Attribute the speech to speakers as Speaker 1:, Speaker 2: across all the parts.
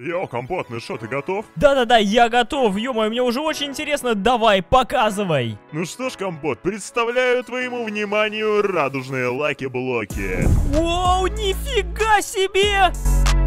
Speaker 1: Йо, компот, ну что, ты готов? Да-да-да, я готов, ё-моё, мне уже очень интересно, давай, показывай! Ну что ж, компот, представляю твоему вниманию радужные лаки-блоки. Вау, нифига себе!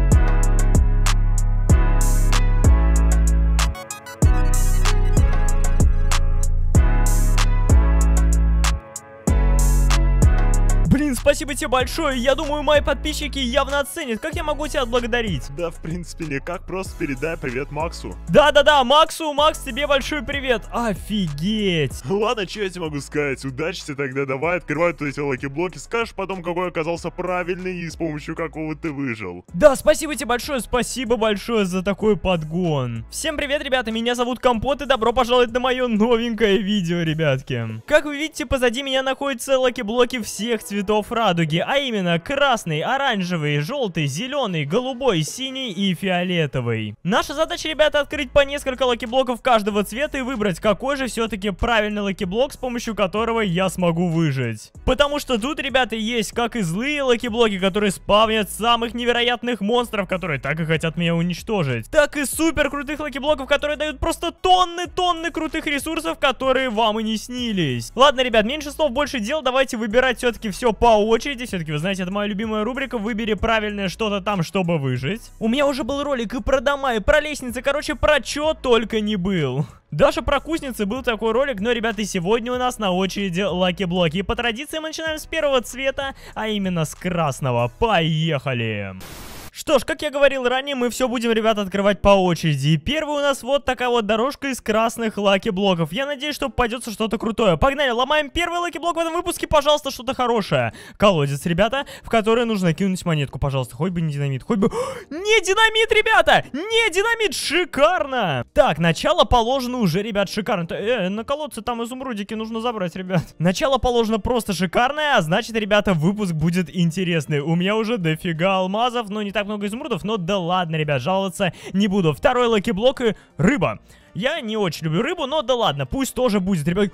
Speaker 1: Спасибо тебе большое. Я думаю, мои подписчики явно оценят. Как я могу тебя отблагодарить? Да, в принципе, никак. Просто передай привет Максу. Да-да-да, Максу, Макс, тебе большой привет. Офигеть. Ладно, что я тебе могу сказать? Удачи тебе тогда. Давай, открывай тут эти лаки-блоки. Скажешь потом, какой оказался правильный и с помощью какого ты выжил. Да, спасибо тебе большое. Спасибо большое за такой подгон. Всем привет, ребята. Меня зовут Компот и добро пожаловать на мое новенькое видео, ребятки. Как вы видите, позади меня находятся лаки-блоки всех цветов радуги, а именно красный, оранжевый, желтый, зеленый, голубой, синий и фиолетовый. Наша задача, ребята, открыть по несколько лакиблоков каждого цвета и выбрать, какой же все-таки правильный лакиблок, с помощью которого я смогу выжить. Потому что тут, ребята, есть как и злые лакиблоки, которые спавнят самых невероятных монстров, которые так и хотят меня уничтожить, так и супер крутых лакиблоков, которые дают просто тонны-тонны крутых ресурсов, которые вам и не снились. Ладно, ребят, меньше слов, больше дел, давайте выбирать все-таки все по очереди, все-таки, вы знаете, это моя любимая рубрика, выбери правильное что-то там, чтобы выжить. У меня уже был ролик и про дома, и про лестницы, короче, про чё только не был. Даже про кузницы был такой ролик, но, ребята, сегодня у нас на очереди лаки-блоки. И по традиции мы начинаем с первого цвета, а именно с красного. Поехали! Поехали! Что ж, как я говорил ранее, мы все будем, ребята, открывать по очереди. И первая у нас вот такая вот дорожка из красных лаки-блоков. Я надеюсь, что попадется что-то крутое. Погнали, ломаем первый лаки-блок в этом выпуске, пожалуйста, что-то хорошее. Колодец, ребята, в который нужно кинуть монетку, пожалуйста. Хоть бы не динамит, хоть бы... Не динамит, ребята! Не динамит! Шикарно! Так, начало положено уже, ребят, шикарно. Э, на колодце там изумрудики нужно забрать, ребят. Начало положено просто шикарное, а значит, ребята, выпуск будет интересный. У меня уже дофига алмазов, но не так так много изумрудов, но да ладно, ребят, жаловаться не буду. Второй лаки-блок и рыба. Я не очень люблю рыбу, но да ладно, пусть тоже будет, ребят.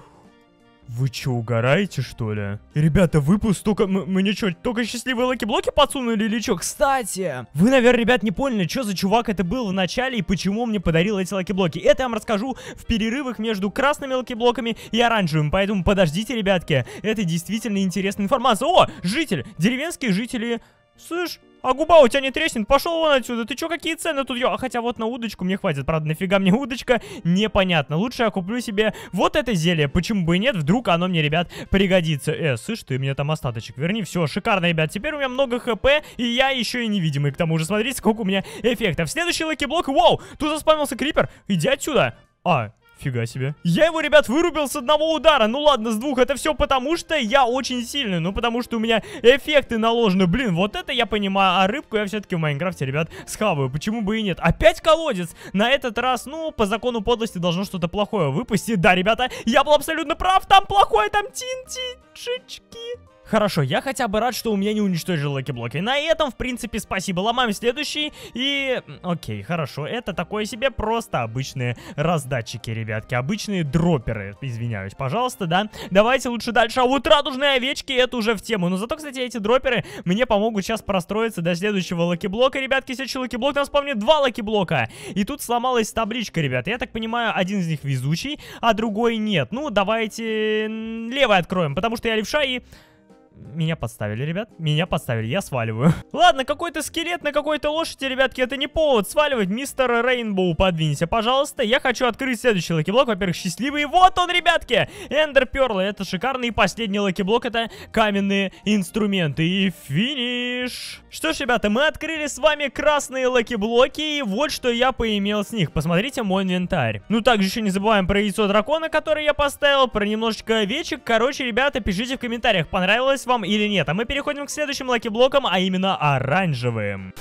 Speaker 1: Вы чё, угораете, что ли? Ребята, выпуск только... Мне чё, только счастливые лаки-блоки подсунули или чё? Кстати, вы, наверное, ребят, не поняли, что за чувак это был в начале и почему он мне подарил эти лаки-блоки. Это я вам расскажу в перерывах между красными лаки-блоками и оранжевыми, поэтому подождите, ребятки. Это действительно интересная информация. О, житель! Деревенские жители Слышь, а губа у тебя не треснет? Пошел вон отсюда. Ты чё, какие цены тут? А хотя вот на удочку мне хватит. Правда, нафига мне удочка? Непонятно. Лучше я куплю себе вот это зелье. Почему бы и нет? Вдруг оно мне, ребят, пригодится. Э, слышь, ты мне там остаточек верни. Все, шикарно, ребят. Теперь у меня много хп, и я еще и невидимый. К тому же, смотрите, сколько у меня эффектов. Следующий лаки-блок. Вау, тут заспамился крипер. Иди отсюда. А, Фига себе. Я его, ребят, вырубил с одного удара. Ну ладно, с двух. Это все потому, что я очень сильный. Ну потому, что у меня эффекты наложены. Блин, вот это я понимаю. А рыбку я все-таки в Майнкрафте, ребят, схаваю. Почему бы и нет? Опять колодец. На этот раз, ну, по закону подлости должно что-то плохое выпустить, да, ребята, я был абсолютно прав. Там плохое, там тинтишечки. Хорошо, я хотя бы рад, что у меня не уничтожил лаки-блоки. На этом, в принципе, спасибо. Ломаем следующий и... Окей, хорошо. Это такое себе просто обычные раздатчики, ребятки. Обычные дроперы, извиняюсь, пожалуйста, да. Давайте лучше дальше. А вот радужные овечки, это уже в тему. Но зато, кстати, эти дроперы мне помогут сейчас простроиться до следующего лаки-блока. Ребятки, следующий лаки-блок нас помнит два лаки-блока. И тут сломалась табличка, ребят. Я так понимаю, один из них везучий, а другой нет. Ну, давайте левый откроем, потому что я левша и... Меня подставили, ребят. Меня подставили, я сваливаю. Ладно, какой-то скелет на какой-то лошади, ребятки, это не повод сваливать. Мистер Рейнбоу, подвинься, пожалуйста. Я хочу открыть следующий локи блок. Во-первых, счастливый. Вот он, ребятки! Эндер перл, Это шикарный. И последний блок, это каменные инструменты. И финиш! Что ж, ребята, мы открыли с вами красные локи блоки И вот что я поимел с них. Посмотрите мой инвентарь. Ну, также еще не забываем про яйцо дракона, которое я поставил. Про немножечко овечек. Короче, ребята, пишите в комментариях, понравилось вам или нет. А мы переходим к следующим лаки-блокам, а именно оранжевым.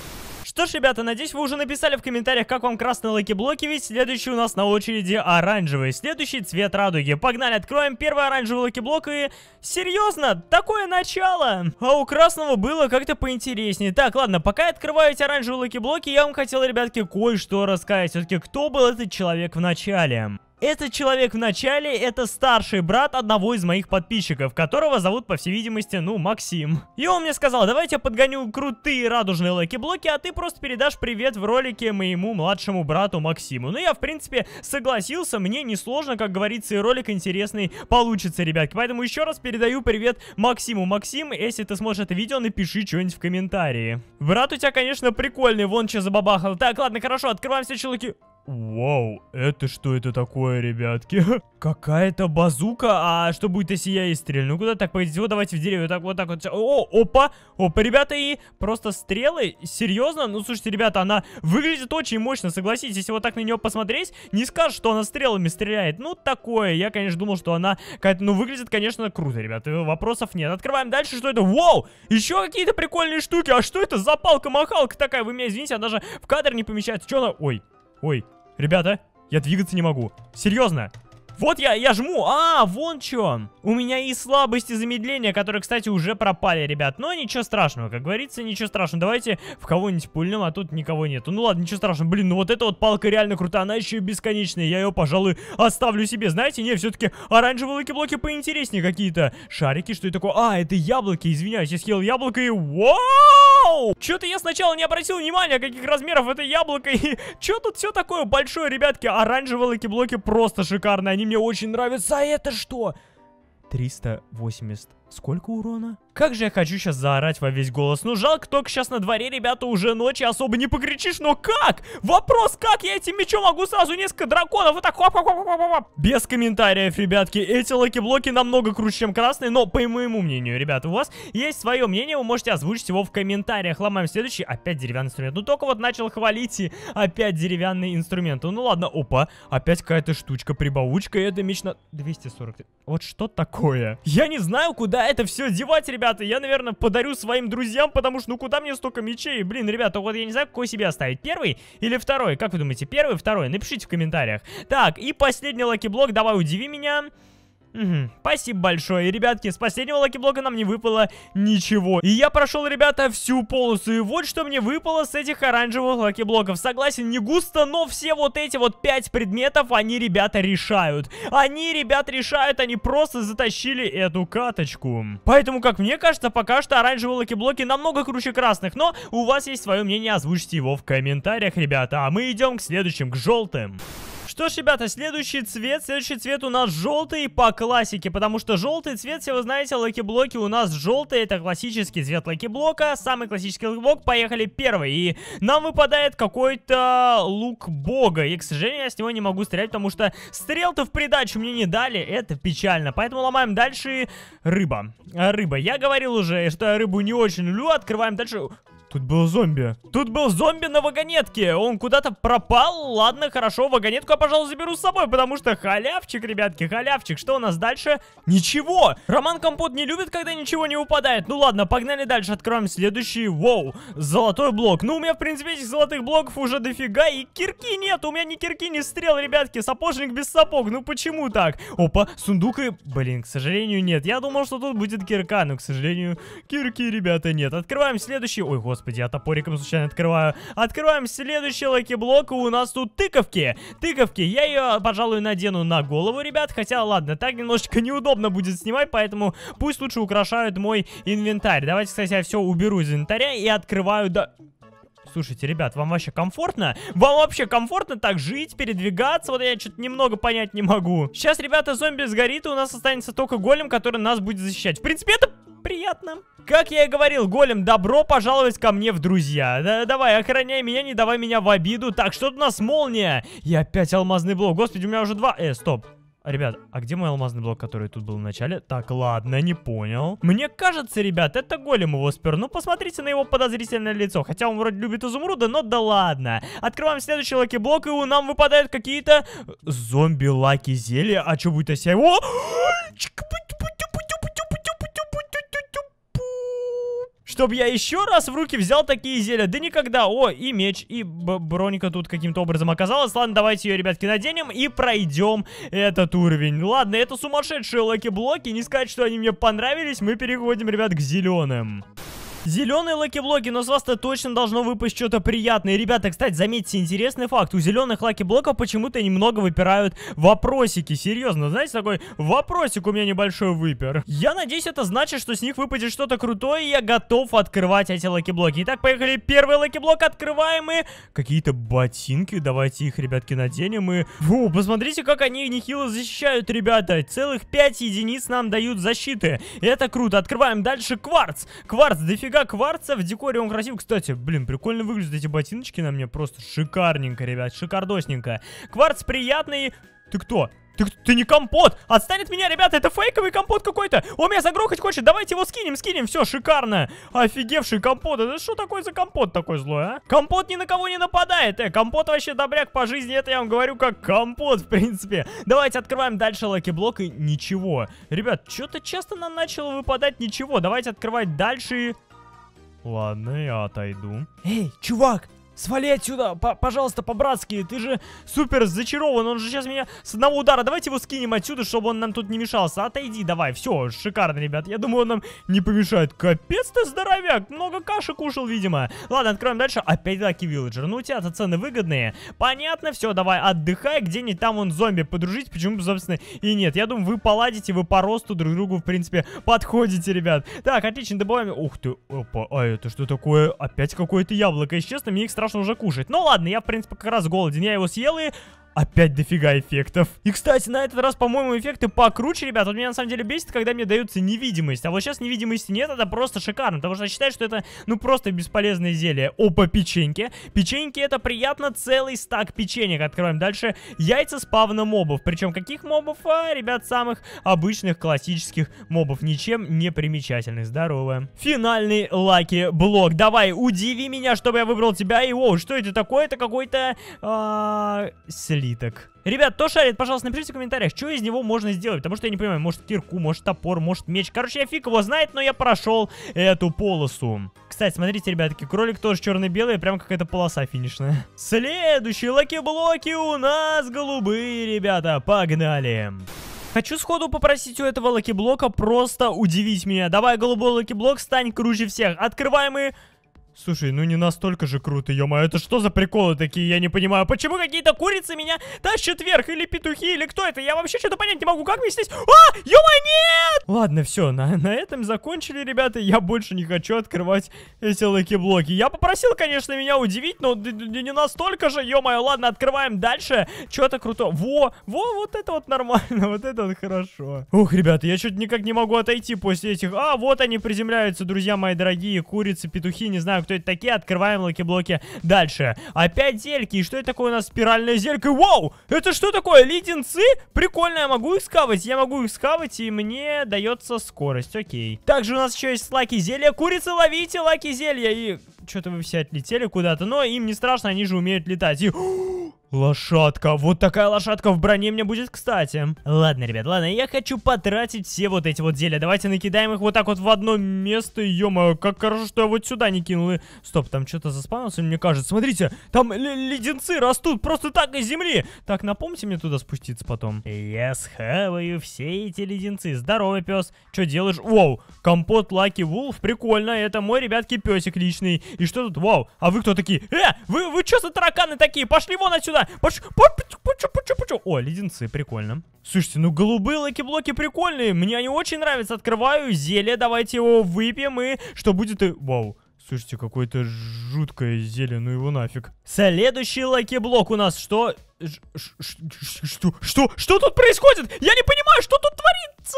Speaker 1: Что ж, ребята, надеюсь, вы уже написали в комментариях, как вам красные лаки-блоки, ведь следующий у нас на очереди оранжевый. Следующий цвет радуги. Погнали, откроем первый оранжевый лаки-блок и... Серьезно, такое начало! А у красного было как-то поинтереснее. Так, ладно, пока я открываю эти оранжевые лаки-блоки, я вам хотел, ребятки, кое-что рассказать. Все-таки, кто был этот человек в начале? Этот человек в начале это старший брат одного из моих подписчиков, которого зовут, по всей видимости, ну, Максим. И он мне сказал, давайте я подгоню крутые радужные лаки-блоки, а ты просто передашь привет в ролике моему младшему брату Максиму. Ну, я, в принципе, согласился, мне несложно, как говорится, и ролик интересный получится, ребятки. Поэтому еще раз передаю привет Максиму. Максим, если ты сможешь это видео, напиши что-нибудь в комментарии. Брат у тебя, конечно, прикольный, вон что забабахал. Так, ладно, хорошо, открываем все чулки. Вау, это что это такое, ребятки? Какая-то базука, а что будет, если я и стрельну куда? Так, пойдите, вот давайте в деревья, так, вот так вот. О, опа, опа, ребята, и просто стрелы, серьезно? Ну, слушайте, ребята, она выглядит очень мощно, согласитесь, если вот так на нее посмотреть, не скажешь, что она стрелами стреляет. Ну, такое, я, конечно, думал, что она, ну, выглядит, конечно, круто, ребята, вопросов нет. Открываем дальше, что это? Вау, еще какие-то прикольные штуки, а что это за палка-махалка такая? Вы меня извините, она даже в кадр не помещается, что она? Ой, ой. Ребята, я двигаться не могу. Серьезно? Вот я, я жму. А, вон чё. У меня и слабости замедления, которые, кстати, уже пропали, ребят. Но ничего страшного, как говорится, ничего страшного. Давайте в кого-нибудь пульнем, а тут никого нету. Ну ладно, ничего страшного. Блин, ну вот эта вот палка реально крутая, она еще и бесконечная. Я ее, пожалуй, оставлю себе. Знаете, не, все-таки оранжевые лаки-блоки поинтереснее какие-то. Шарики, что это такое? А, это яблоки, извиняюсь, я съел яблоко и... Вау! Чё-то я сначала не обратил внимания, каких размеров это яблоко и... Чё тут все такое большое, ребятки? Оранжевые лаки-блоки просто шикарные. Они мне очень нравится А это что? 380 Сколько урона? Как же я хочу сейчас заорать во весь голос. Ну, жалко, только сейчас на дворе, ребята, уже ночи особо не покричишь. Но как? Вопрос, как я этим мечом могу сразу несколько драконов? Вот так, хоп, хоп, хоп, хоп, хоп. Без комментариев, ребятки. Эти лаки-блоки намного круче, чем красные. Но, по моему мнению, ребята, у вас есть свое мнение. Вы можете озвучить его в комментариях. Ломаем следующий. Опять деревянный инструмент. Ну, только вот начал хвалить и опять деревянный инструмент. Ну, ладно, опа. Опять какая-то штучка-прибаучка. И это меч на 240. Вот что такое? Я не знаю, куда куда это все девать, ребята? Я, наверное, подарю своим друзьям, потому что ну куда мне столько мечей? Блин, ребята, вот я не знаю, какой себе оставить. Первый или второй? Как вы думаете, первый, второй? Напишите в комментариях. Так, и последний лаки-блок, давай удиви меня. Угу, спасибо большое. И, ребятки, с последнего лаки блока нам не выпало ничего. И я прошел, ребята, всю полосу. И вот что мне выпало с этих оранжевых лаки блоков. Согласен, не густо, но все вот эти вот пять предметов, они, ребята, решают. Они, ребят, решают, они просто затащили эту каточку. Поэтому, как мне кажется, пока что оранжевые лаки блоки намного круче красных. Но у вас есть свое мнение, озвучьте его в комментариях, ребята. А мы идем к следующим, к желтым. Что ж, ребята, следующий цвет. Следующий цвет у нас желтый по классике, потому что желтый цвет, все вы знаете, лаки-блоки у нас желтые. Это классический цвет лаки-блока, самый классический лаки блок Поехали первый. И нам выпадает какой-то лук бога. И, к сожалению, я с него не могу стрелять, потому что стрел-то в придачу мне не дали. Это печально. Поэтому ломаем дальше рыба. А, рыба. Я говорил уже, что я рыбу не очень люблю. Открываем дальше... Тут был зомби. Тут был зомби на вагонетке. Он куда-то пропал. Ладно, хорошо, вагонетку я, пожалуй, заберу с собой, потому что халявчик, ребятки, халявчик. Что у нас дальше? Ничего. Роман Компот не любит, когда ничего не упадает. Ну ладно, погнали дальше. Откроем следующий. Воу. Золотой блок. Ну, у меня, в принципе, этих золотых блоков уже дофига. И кирки нет. У меня ни кирки, ни стрел, ребятки. Сапожник без сапог. Ну, почему так? Опа, сундук и... Блин, к сожалению, нет. Я думал, что тут будет кирка, но, к сожалению, кирки, ребята, нет. Открываем следующий. Ой, господи господи, я топориком случайно открываю. Открываем следующий лаки-блок, у нас тут тыковки. Тыковки, я ее, пожалуй, надену на голову, ребят, хотя, ладно, так немножечко неудобно будет снимать, поэтому пусть лучше украшают мой инвентарь. Давайте, кстати, я все уберу из инвентаря и открываю... до. Слушайте, ребят, вам вообще комфортно? Вам вообще комфортно так жить, передвигаться? Вот я что-то немного понять не могу. Сейчас, ребята, зомби сгорит, и у нас останется только голем, который нас будет защищать. В принципе, это приятно. Как я и говорил, голем, добро пожаловать ко мне в друзья. Да, давай, охраняй меня, не давай меня в обиду. Так, что тут у нас молния? И опять алмазный блок. Господи, у меня уже два... Э, стоп. Ребят, а где мой алмазный блок, который тут был в начале? Так, ладно, не понял. Мне кажется, ребят, это голем его спер. Ну, посмотрите на его подозрительное лицо. Хотя он вроде любит изумруда, но да ладно. Открываем следующий лаки-блок, и у нам выпадают какие-то зомби-лаки-зелья. А что будет, если я его... Чтоб я еще раз в руки взял такие зелья. Да никогда. О, и меч, и броника тут каким-то образом оказалась. Ладно, давайте ее, ребятки, наденем и пройдем этот уровень. Ладно, это сумасшедшие лаки-блоки. Не сказать, что они мне понравились. Мы переходим, ребят, к зеленым. Зеленые лаки-блоки, но с вас-то точно должно выпасть что-то приятное. Ребята, кстати, заметьте интересный факт. У зеленых лаки-блоков почему-то немного выпирают вопросики. Серьезно, знаете, такой вопросик у меня небольшой выпер. Я надеюсь, это значит, что с них выпадет что-то крутое, и я готов открывать эти лаки-блоки. Итак, поехали. Первый лаки-блок открываем, и какие-то ботинки. Давайте их, ребятки, наденем, и... Фу, посмотрите, как они нехило защищают, ребята. Целых 5 единиц нам дают защиты. Это круто. Открываем дальше кварц. Кварц, дофига куска кварца в декоре, он красивый. Кстати, блин, прикольно выглядят эти ботиночки на мне, просто шикарненько, ребят, шикардосненько. Кварц приятный. Ты кто? Ты, ты не компот! Отстань от меня, ребята! Это фейковый компот какой-то! Он меня загрохать хочет! Давайте его скинем, скинем! Все, шикарно! Офигевший компот! Это что такое за компот такой злой, а? Компот ни на кого не нападает! Э, компот вообще добряк по жизни, это я вам говорю как компот, в принципе. Давайте открываем дальше лаки-блок и ничего. Ребят, что-то часто нам начало выпадать ничего. Давайте открывать дальше Ладно, я отойду. Эй, чувак, Свали отсюда, по пожалуйста, по-братски. Ты же супер зачарован, он же сейчас меня с одного удара. Давайте его скинем отсюда, чтобы он нам тут не мешался. Отойди давай, все, шикарно, ребят. Я думаю, он нам не помешает. Капец ты здоровяк, много каши кушал, видимо. Ладно, откроем дальше. Опять Лаки Вилледжер. Ну, у тебя-то цены выгодные. Понятно, все, давай, отдыхай. Где-нибудь там он зомби подружить, почему, бы собственно, и нет. Я думаю, вы поладите, вы по росту друг другу, в принципе, подходите, ребят. Так, отлично, добавим. Ух ты, опа, а это что такое? Опять какое-то яблоко. И честно, мне их страшно страшно уже кушать. Ну ладно, я, в принципе, как раз голоден. Я его съел и опять дофига эффектов. И, кстати, на этот раз, по-моему, эффекты покруче, ребят. Вот меня на самом деле бесит, когда мне даются невидимость. А вот сейчас невидимости нет, это просто шикарно. Потому что я считаю, что это, ну, просто бесполезное зелье. Опа, печеньки. Печеньки это приятно, целый стак печенек. Открываем дальше. Яйца с спавна мобов. Причем каких мобов? А, ребят, самых обычных классических мобов. Ничем не примечательных. Здорово. Финальный лаки-блок. Давай, удиви меня, чтобы я выбрал тебя. И, о, что это такое? Это какой-то... А, слив плиток. Ребят, кто шарит, пожалуйста, напишите в комментариях, что из него можно сделать. Потому что я не понимаю, может кирку, может топор, может меч. Короче, я фиг его знает, но я прошел эту полосу. Кстати, смотрите, ребятки, кролик тоже черно-белый, прям какая-то полоса финишная. Следующие лаки-блоки у нас голубые, ребята. Погнали. Хочу сходу попросить у этого локи-блока просто удивить меня. Давай, голубой локи-блок, стань круче всех. Открываем и... Слушай, ну не настолько же круто, ё-моё, это что за приколы такие, я не понимаю. Почему какие-то курицы меня тащат вверх, или петухи, или кто это? Я вообще что-то понять не могу, как мне здесь... А, ё нет! Ладно, все, на, на этом закончили, ребята, я больше не хочу открывать эти лаки-блоки. Я попросил, конечно, меня удивить, но не настолько же, ё-моё, ладно, открываем дальше. что то круто. Во, во, вот это вот нормально, вот это вот хорошо. Ух, ребята, я что-то никак не могу отойти после этих... А, вот они приземляются, друзья мои дорогие, курицы, петухи, не знаю, кто это такие. Открываем лаки-блоки дальше. Опять зельки. И что это такое у нас спиральная зелька? Вау! Это что такое? Леденцы? Прикольно, я могу их скавать. Я могу их скавать, и мне дается скорость. Окей. Также у нас еще есть лаки зелья. Курицы ловите, лаки зелья. И что-то вы все отлетели куда-то. Но им не страшно, они же умеют летать. И... Лошадка, вот такая лошадка в броне мне будет кстати. Ладно, ребят, ладно, я хочу потратить все вот эти вот зелья. Давайте накидаем их вот так вот в одно место. Ё-моё, как хорошо, что я вот сюда не кинул. И... Стоп, там что-то заспавнился, мне кажется. Смотрите, там леденцы растут просто так из земли. Так, напомните мне туда спуститься потом. Я схаваю все эти леденцы. Здоровый пес. Что делаешь? Вау, компот Лаки Вулф, прикольно. Это мой, ребятки, песик личный. И что тут? Вау, а вы кто такие? Э, вы, вы что за тараканы такие? Пошли вон отсюда сюда. Пош... Пучу, пучу, пучу. О, леденцы, прикольно. Слушайте, ну голубые лаки-блоки прикольные. Мне они очень нравятся. Открываю зелье, давайте его выпьем и... Что будет? И... Вау. Слушайте, какое-то жуткое зелье, ну его нафиг. Следующий лаки-блок у нас что? Что? Что? Что тут происходит? Я не понимаю, что тут творится?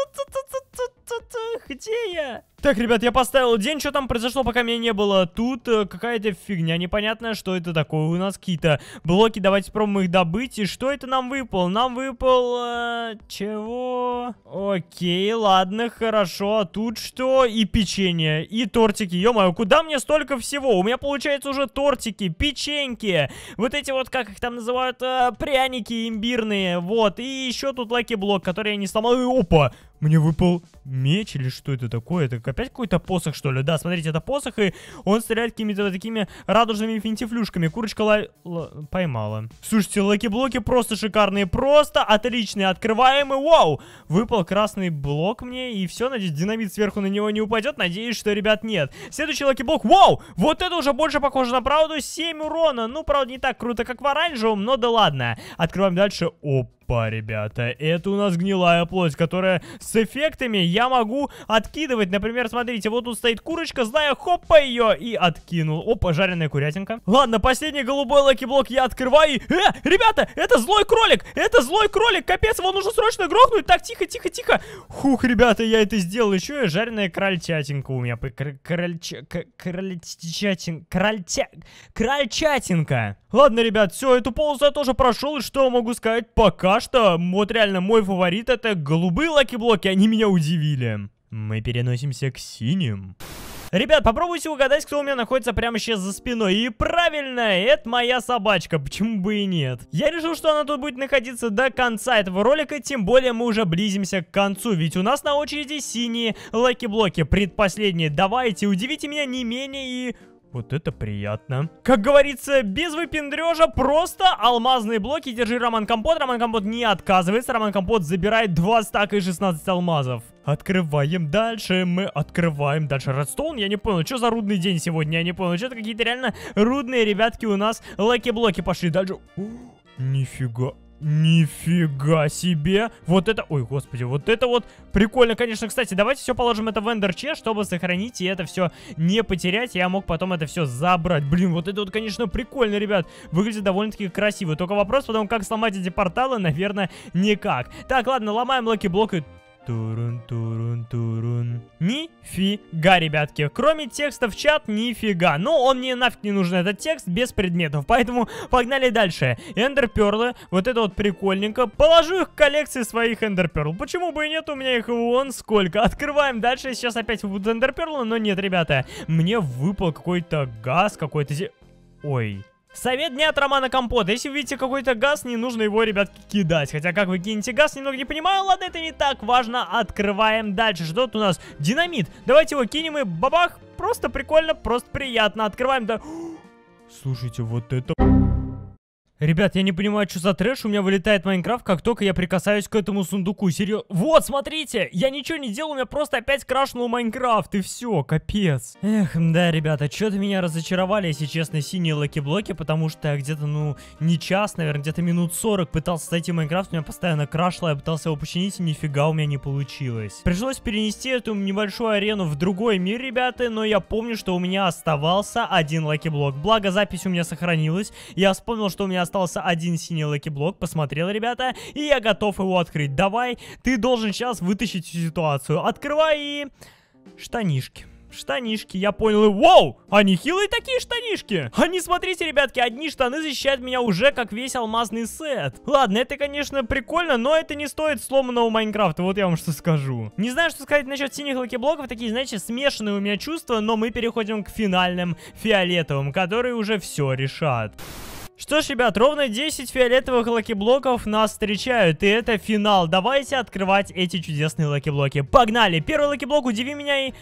Speaker 1: Где я? Так, ребят, я поставил день, что там произошло, пока меня не было. Тут э, какая-то фигня непонятная, что это такое. У нас какие-то блоки, давайте попробуем их добыть. И что это нам выпало? Нам выпало... Э, чего? Окей, ладно, хорошо. А тут что? И печенье, и тортики. Ё-моё, куда мне столько всего? У меня получается уже тортики, печеньки. Вот эти вот, как их там называют, э, пряники имбирные, вот. И еще тут лаки-блок, который я не сломал. опа! мне выпал меч или что это такое? Это опять какой-то посох, что ли? Да, смотрите, это посох, и он стреляет какими-то такими радужными финтифлюшками. Курочка ла... Ла... поймала. Слушайте, лаки-блоки просто шикарные, просто отличные. Открываем и вау! Выпал красный блок мне, и все, надеюсь, динамит сверху на него не упадет. Надеюсь, что, ребят, нет. Следующий лаки-блок, вау! Вот это уже больше похоже на правду, 7 урона. Ну, правда, не так круто, как в оранжевом, но да ладно. Открываем дальше, опа опа, ребята, это у нас гнилая плоть, которая с эффектами я могу откидывать. Например, смотрите, вот тут стоит курочка, знаю, хопа ее и откинул. Опа, жареная курятинка. Ладно, последний голубой лаки-блок я открываю. И... Э, ребята, это злой кролик, это злой кролик, капец, его нужно срочно грохнуть. Так, тихо, тихо, тихо. Хух, ребята, я это сделал. Еще и жареная крольчатинка у меня. Крольчатинка. Крольчатинка. Крольчатинка. Ладно, ребят, все, эту полосу я тоже прошел. И что могу сказать? Пока что вот реально мой фаворит это голубые лаки-блоки, они меня удивили. Мы переносимся к синим. Ребят, попробуйте угадать, кто у меня находится прямо сейчас за спиной. И правильно, это моя собачка, почему бы и нет. Я решил, что она тут будет находиться до конца этого ролика, тем более мы уже близимся к концу, ведь у нас на очереди синие лаки-блоки, предпоследние. Давайте, удивите меня не менее и вот это приятно. Как говорится, без выпендрежа, просто алмазные блоки. Держи Роман Компот. Роман Компот не отказывается. Роман Компот забирает 2 стака и 16 алмазов. Открываем дальше, мы открываем дальше. Редстоун, я не понял, что за рудный день сегодня, я не понял. что это какие-то реально рудные ребятки у нас. Лаки-блоки пошли дальше. О, нифига. Нифига себе! Вот это... Ой, господи, вот это вот прикольно, конечно. Кстати, давайте все положим это в эндерче, чтобы сохранить и это все не потерять. Я мог потом это все забрать. Блин, вот это вот, конечно, прикольно, ребят. Выглядит довольно-таки красиво. Только вопрос потом, как сломать эти порталы, наверное, никак. Так, ладно, ломаем лаки-блок и турун, турун, турун. Нифига, ребятки. Кроме текста в чат, нифига. Но ну, он мне нафиг не нужен, этот текст, без предметов. Поэтому погнали дальше. Эндерперлы, вот это вот прикольненько. Положу их в коллекции своих эндерперл. Почему бы и нет, у меня их вон сколько. Открываем дальше, сейчас опять будут эндерперлы, но нет, ребята. Мне выпал какой-то газ, какой-то... Ой, Совет дня от Романа Компота. Если вы видите какой-то газ, не нужно его, ребят, кидать. Хотя, как вы кинете газ, немного не понимаю. Ладно, это не так важно. Открываем дальше. Что тут у нас? Динамит. Давайте его кинем и бабах. Просто прикольно, просто приятно. Открываем. Да... Слушайте, вот это... Ребят, я не понимаю, что за трэш. У меня вылетает Майнкрафт, как только я прикасаюсь к этому сундуку. Серьезно. Вот, смотрите! Я ничего не делал, у меня просто опять крашнул Майнкрафт. И все, капец. Эх, да, ребята, что-то меня разочаровали, если честно, синие лаки-блоки, потому что я где-то, ну, не час, наверное, где-то минут 40 пытался зайти в Майнкрафт, у меня постоянно крашло, я пытался его починить, и нифига у меня не получилось. Пришлось перенести эту небольшую арену в другой мир, ребята, но я помню, что у меня оставался один лаки-блок. Благо, запись у меня сохранилась. Я вспомнил, что у меня остался один синий лаки-блок. Посмотрел, ребята, и я готов его открыть. Давай, ты должен сейчас вытащить всю ситуацию. Открывай и... Штанишки штанишки, я понял, и вау, они хилые такие штанишки. Они, смотрите, ребятки, одни штаны защищают меня уже как весь алмазный сет. Ладно, это, конечно, прикольно, но это не стоит сломанного Майнкрафта, вот я вам что скажу. Не знаю, что сказать насчет синих блоков, такие, знаете, смешанные у меня чувства, но мы переходим к финальным фиолетовым, которые уже все решат. Что ж, ребят, ровно 10 фиолетовых лаки-блоков нас встречают, и это финал. Давайте открывать эти чудесные лаки-блоки. Погнали! Первый лаки-блок, удиви меня и...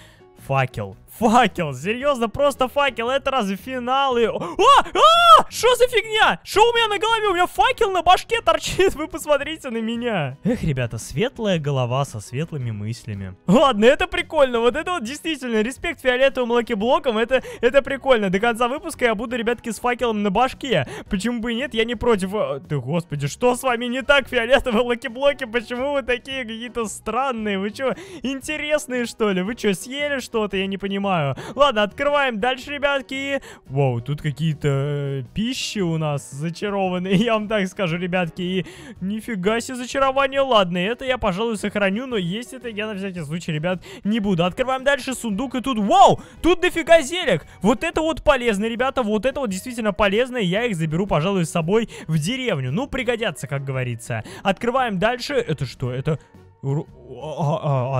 Speaker 1: Факел. Факел, серьезно, просто факел, это разве финалы? О, а, что а, за фигня? Что у меня на голове? У меня факел на башке торчит, вы посмотрите на меня. Эх, ребята, светлая голова со светлыми мыслями. Ладно, это прикольно, вот это вот действительно, респект фиолетовым блокам. это, это прикольно. До конца выпуска я буду, ребятки, с факелом на башке. Почему бы и нет, я не против... Ты, а, господи, что с вами не так, фиолетовые блоки? Почему вы такие какие-то странные? Вы что, интересные что ли? Вы что, съели что-то? Я не понимаю понимаю. Ладно, открываем дальше, ребятки. Вау, тут какие-то э, пищи у нас зачарованные, я вам так скажу, ребятки. И нифига себе зачарование. Ладно, это я, пожалуй, сохраню, но есть это я на всякий случай, ребят, не буду. Открываем дальше сундук, и тут, вау, тут дофига зелек. Вот это вот полезно, ребята, вот это вот действительно полезно, и я их заберу, пожалуй, с собой в деревню. Ну, пригодятся, как говорится. Открываем дальше. Это что? Это... А,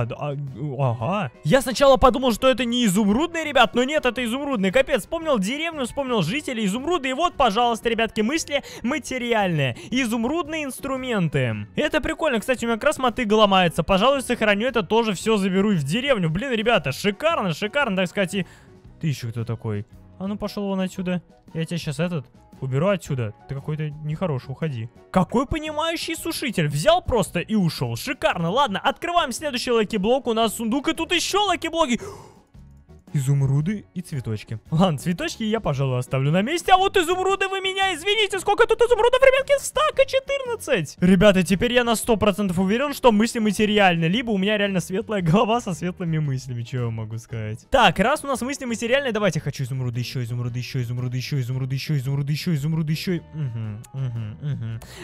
Speaker 1: а, а, ага. Я сначала подумал, что это не изумрудные ребят, но нет, это изумрудный. Капец, вспомнил деревню, вспомнил жителей изумруды и вот, пожалуйста, ребятки, мысли материальные. Изумрудные инструменты. Это прикольно, кстати, у меня как раз мотыга ломается. Пожалуй, сохраню это тоже все заберу и в деревню. Блин, ребята, шикарно, шикарно, так сказать. И... Ты еще кто такой? А ну пошел вон отсюда. Я тебя сейчас этот... Уберу отсюда. Ты какой-то нехороший, уходи. Какой понимающий сушитель. Взял просто и ушел. Шикарно. Ладно, открываем следующий лаки-блок. У нас сундук, и тут еще лаки-блоки изумруды и цветочки. Ладно, цветочки я, пожалуй, оставлю на месте. А вот изумруды вы меня извините, сколько тут изумрудов, ребятки? Стака 14! Ребята, теперь я на 100% уверен, что мысли материальны. Либо у меня реально светлая голова со светлыми мыслями, чего я могу сказать. Так, раз у нас мысли материальны, давайте я хочу изумруды, еще изумруды, еще изумруды, еще изумруды, еще изумруды, еще изумруды, еще...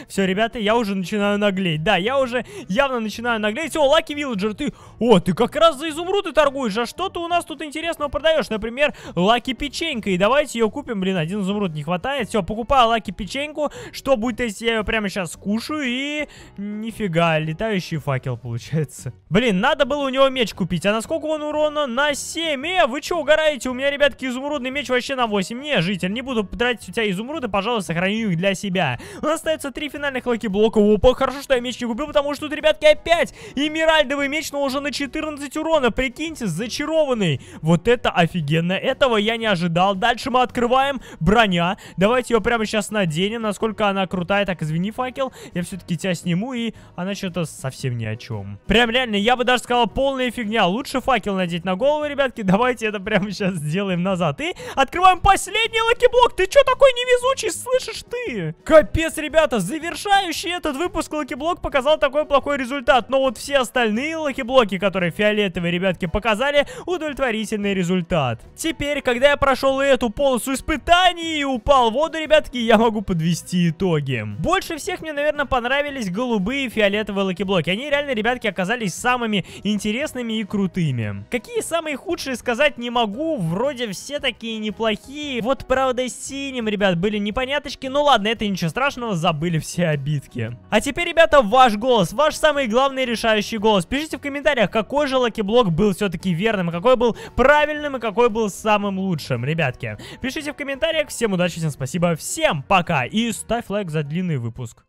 Speaker 1: Все, ребята, я уже начинаю наглеть. Да, я уже явно начинаю наглеть. О, Лаки Вилледжер, ты... О, ты как раз за изумруды торгуешь, а что-то у нас тут интересно интересного продаешь? Например, Лаки Печенька. И давайте ее купим. Блин, один изумруд не хватает. Все, покупаю Лаки Печеньку. Что будет, если я ее прямо сейчас скушаю? И нифига, летающий факел получается. Блин, надо было у него меч купить. А на сколько он урона? На 7. Э, вы что угораете? У меня, ребятки, изумрудный меч вообще на 8. Не, житель, не буду тратить у тебя изумруды. Пожалуйста, сохраню их для себя. У нас остается три финальных Лаки Блока. Опа, хорошо, что я меч не купил, потому что тут, ребятки, опять эмиральдовый меч, но уже на 14 урона. Прикиньте, зачарованный. Вот вот это офигенно. Этого я не ожидал. Дальше мы открываем броня. Давайте ее прямо сейчас наденем. Насколько она крутая. Так, извини, факел. Я все-таки тебя сниму, и она что-то совсем ни о чем. Прям реально, я бы даже сказал, полная фигня. Лучше факел надеть на голову, ребятки. Давайте это прямо сейчас сделаем назад. И открываем последний локи блок. Ты что такой невезучий, слышишь ты? Капец, ребята, завершающий этот выпуск локи блок показал такой плохой результат. Но вот все остальные локи блоки, которые фиолетовые, ребятки, показали удовлетворительные результат. Теперь, когда я прошел эту полосу испытаний и упал в воду, ребятки, я могу подвести итоги. Больше всех мне, наверное, понравились голубые и фиолетовые лакиблоки. Они реально, ребятки, оказались самыми интересными и крутыми. Какие самые худшие сказать не могу, вроде все такие неплохие. Вот, правда, синим, ребят, были непоняточки. Ну ладно, это ничего страшного, забыли все обидки. А теперь, ребята, ваш голос, ваш самый главный решающий голос. Пишите в комментариях, какой же лакиблок был все-таки верным, какой был правильный правильным и какой был самым лучшим, ребятки. Пишите в комментариях, всем удачи, всем спасибо, всем пока и ставь лайк за длинный выпуск.